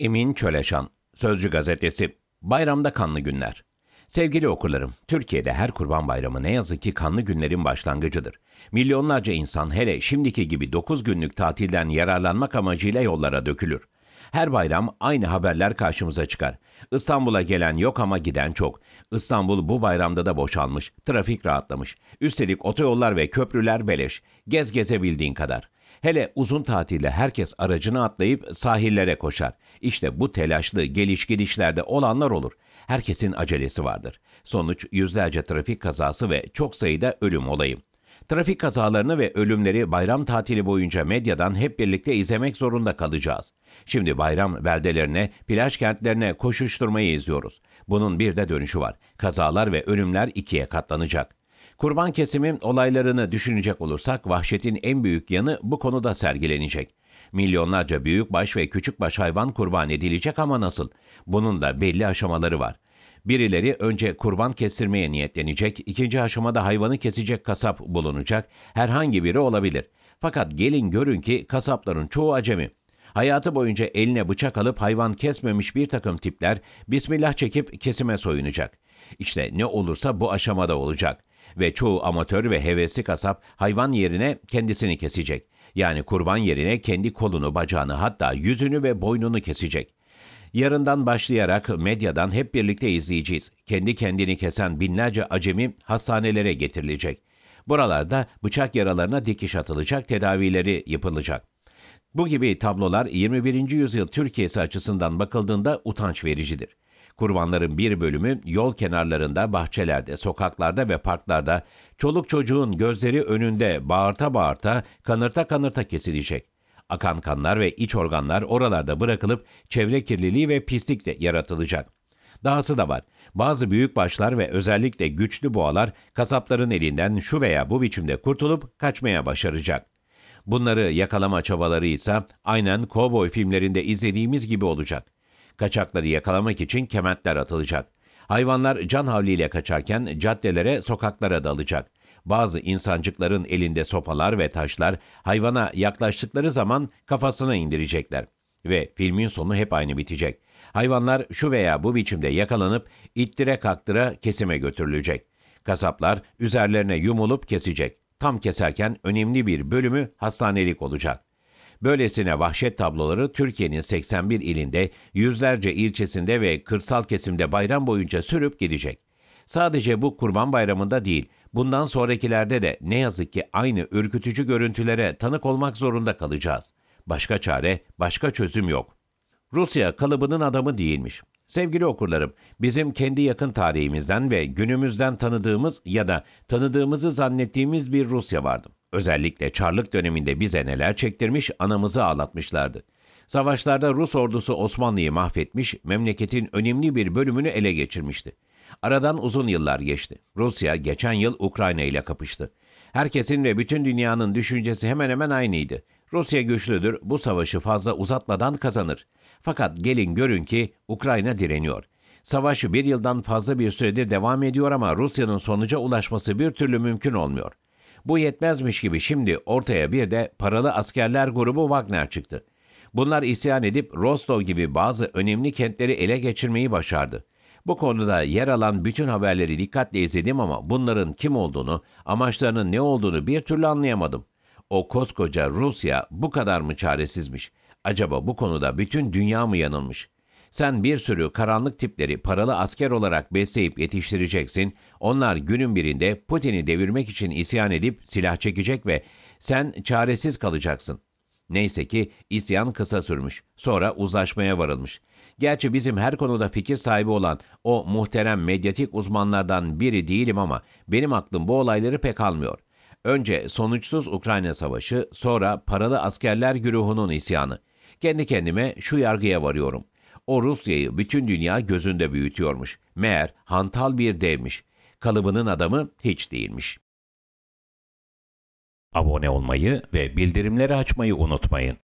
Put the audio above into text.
Emin Çöleşan, Sözcü Gazetesi, Bayramda Kanlı Günler. Sevgili okurlarım, Türkiye'de her kurban bayramı ne yazık ki kanlı günlerin başlangıcıdır. Milyonlarca insan hele şimdiki gibi 9 günlük tatilden yararlanmak amacıyla yollara dökülür. Her bayram aynı haberler karşımıza çıkar. İstanbul'a gelen yok ama giden çok. İstanbul bu bayramda da boşalmış, trafik rahatlamış. Üstelik otoyollar ve köprüler beleş. Gez gezebildiğin kadar. Hele uzun tatilde herkes aracını atlayıp sahillere koşar. İşte bu telaşlı geliş gidişlerde olanlar olur. Herkesin acelesi vardır. Sonuç yüzlerce trafik kazası ve çok sayıda ölüm olayı. Trafik kazalarını ve ölümleri bayram tatili boyunca medyadan hep birlikte izlemek zorunda kalacağız. Şimdi bayram beldelerine, plaj kentlerine koşuşturmayı izliyoruz. Bunun bir de dönüşü var. Kazalar ve ölümler ikiye katlanacak. Kurban kesimin olaylarını düşünecek olursak vahşetin en büyük yanı bu konuda sergilenecek. Milyonlarca büyükbaş ve küçükbaş hayvan kurban edilecek ama nasıl? Bunun da belli aşamaları var. Birileri önce kurban kestirmeye niyetlenecek, ikinci aşamada hayvanı kesecek kasap bulunacak, herhangi biri olabilir. Fakat gelin görün ki kasapların çoğu acemi. Hayatı boyunca eline bıçak alıp hayvan kesmemiş bir takım tipler Bismillah çekip kesime soyunacak. İşte ne olursa bu aşamada olacak ve çoğu amatör ve hevesli kasap hayvan yerine kendisini kesecek. Yani kurban yerine kendi kolunu, bacağını hatta yüzünü ve boynunu kesecek. Yarından başlayarak medyadan hep birlikte izleyeceğiz. Kendi kendini kesen binlerce acemi hastanelere getirilecek. Buralarda bıçak yaralarına dikiş atılacak, tedavileri yapılacak. Bu gibi tablolar 21. yüzyıl Türkiye'si açısından bakıldığında utanç vericidir. Kurbanların bir bölümü yol kenarlarında, bahçelerde, sokaklarda ve parklarda çoluk çocuğun gözleri önünde bağırta bağırta, kanırta kanırta kesilecek. Akan kanlar ve iç organlar oralarda bırakılıp çevre kirliliği ve pislik de yaratılacak. Dahası da var. Bazı büyük başlar ve özellikle güçlü boğalar kasapların elinden şu veya bu biçimde kurtulup kaçmaya başaracak. Bunları yakalama çabaları ise aynen kovboy filmlerinde izlediğimiz gibi olacak. Kaçakları yakalamak için kementler atılacak. Hayvanlar can havliyle kaçarken caddelere, sokaklara dalacak. Bazı insancıkların elinde sopalar ve taşlar hayvana yaklaştıkları zaman kafasına indirecekler. Ve filmin sonu hep aynı bitecek. Hayvanlar şu veya bu biçimde yakalanıp ittire kaktıra kesime götürülecek. Kasaplar üzerlerine yumulup kesecek. Tam keserken önemli bir bölümü hastanelik olacak. Böylesine vahşet tabloları Türkiye'nin 81 ilinde, yüzlerce ilçesinde ve kırsal kesimde bayram boyunca sürüp gidecek. Sadece bu Kurban Bayramı'nda değil, bundan sonrakilerde de ne yazık ki aynı ürkütücü görüntülere tanık olmak zorunda kalacağız. Başka çare, başka çözüm yok. Rusya kalıbının adamı değilmiş. Sevgili okurlarım, bizim kendi yakın tarihimizden ve günümüzden tanıdığımız ya da tanıdığımızı zannettiğimiz bir Rusya vardı. Özellikle Çarlık döneminde bize neler çektirmiş, anamızı ağlatmışlardı. Savaşlarda Rus ordusu Osmanlı'yı mahvetmiş, memleketin önemli bir bölümünü ele geçirmişti. Aradan uzun yıllar geçti. Rusya geçen yıl Ukrayna ile kapıştı. Herkesin ve bütün dünyanın düşüncesi hemen hemen aynıydı. Rusya güçlüdür, bu savaşı fazla uzatmadan kazanır. Fakat gelin görün ki Ukrayna direniyor. Savaş bir yıldan fazla bir süredir devam ediyor ama Rusya'nın sonuca ulaşması bir türlü mümkün olmuyor. Bu yetmezmiş gibi şimdi ortaya bir de paralı askerler grubu Wagner çıktı. Bunlar isyan edip Rostov gibi bazı önemli kentleri ele geçirmeyi başardı. Bu konuda yer alan bütün haberleri dikkatle izledim ama bunların kim olduğunu, amaçlarının ne olduğunu bir türlü anlayamadım. O koskoca Rusya bu kadar mı çaresizmiş? Acaba bu konuda bütün dünya mı yanılmış? Sen bir sürü karanlık tipleri paralı asker olarak besleyip yetiştireceksin. Onlar günün birinde Putin'i devirmek için isyan edip silah çekecek ve sen çaresiz kalacaksın. Neyse ki isyan kısa sürmüş. Sonra uzlaşmaya varılmış. Gerçi bizim her konuda fikir sahibi olan o muhterem medyatik uzmanlardan biri değilim ama benim aklım bu olayları pek almıyor. Önce sonuçsuz Ukrayna Savaşı, sonra paralı askerler güruhunun isyanı. Kendi kendime şu yargıya varıyorum. O Rusya'yı bütün dünya gözünde büyütüyormuş. Meğer hantal bir devmiş. Kalıbının adamı hiç değilmiş. Abone olmayı ve bildirimleri açmayı unutmayın.